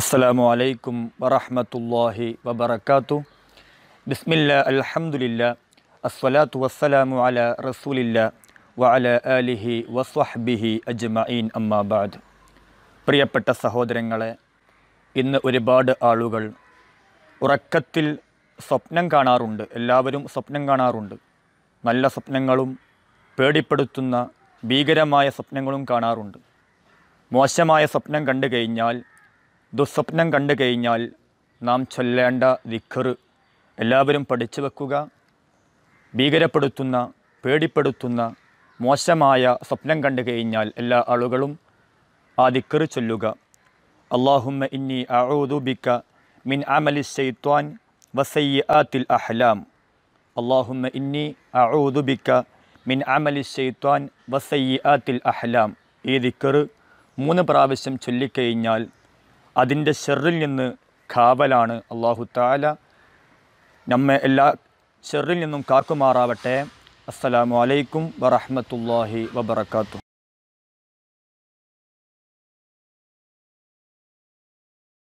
അസ്സലാമു അലൈക്കും വറഹമത്തല്ലാഹി വബർക്കാത്തു ബിസ്മില്ല അലഹമുല്ല അസ്വലാത്തു വസ്സലാമു അല റസൂലില്ല വഅല അലിഹി വസ്വഹ്ബിഹി അജ്മഈൻ അമ്മാബാദ് പ്രിയപ്പെട്ട സഹോദരങ്ങളെ ഇന്ന് ഒരുപാട് ആളുകൾ ഉറക്കത്തിൽ സ്വപ്നം കാണാറുണ്ട് എല്ലാവരും സ്വപ്നം കാണാറുണ്ട് നല്ല സ്വപ്നങ്ങളും പേടിപ്പെടുത്തുന്ന ഭീകരമായ സ്വപ്നങ്ങളും കാണാറുണ്ട് മോശമായ സ്വപ്നം കണ്ടു കഴിഞ്ഞാൽ ദുസ്വപ്നം കണ്ടു കഴിഞ്ഞാൽ നാം ചൊല്ലേണ്ട ദിഖർ എല്ലാവരും പഠിച്ചു വെക്കുക ഭീകരപ്പെടുത്തുന്ന പേടിപ്പെടുത്തുന്ന മോശമായ സ്വപ്നം കണ്ടു കഴിഞ്ഞാൽ എല്ലാ ആളുകളും ആ ദിക്കർ ചൊല്ലുക അള്ളാഹുമ്മ ഇന്നി ബിക്ക മിൻ അമലി ഷെയ്ത്വാൻ വസയ്യാത്തിൽ അഹ്ലാം അള്ളാഹുമ്മ ഇന്നി ബിക്ക മിൻ അമലി ഷെയ്ത്വാൻ വസയ്യാത്തിൽ അഹ്ലാം ഈ ദിക്കർ മൂന്ന് പ്രാവശ്യം ചൊല്ലിക്കഴിഞ്ഞാൽ അതിൻ്റെ ഷെറിൽ നിന്ന് കാവലാണ് അള്ളാഹു താല നമ്മെ എല്ലാ ഷെറിൽ നിന്നും കാക്കുമാറാവട്ടെ അസ്സലാമു അലൈക്കും വറഹമത്തല്ലാഹി വബർക്കാത്തു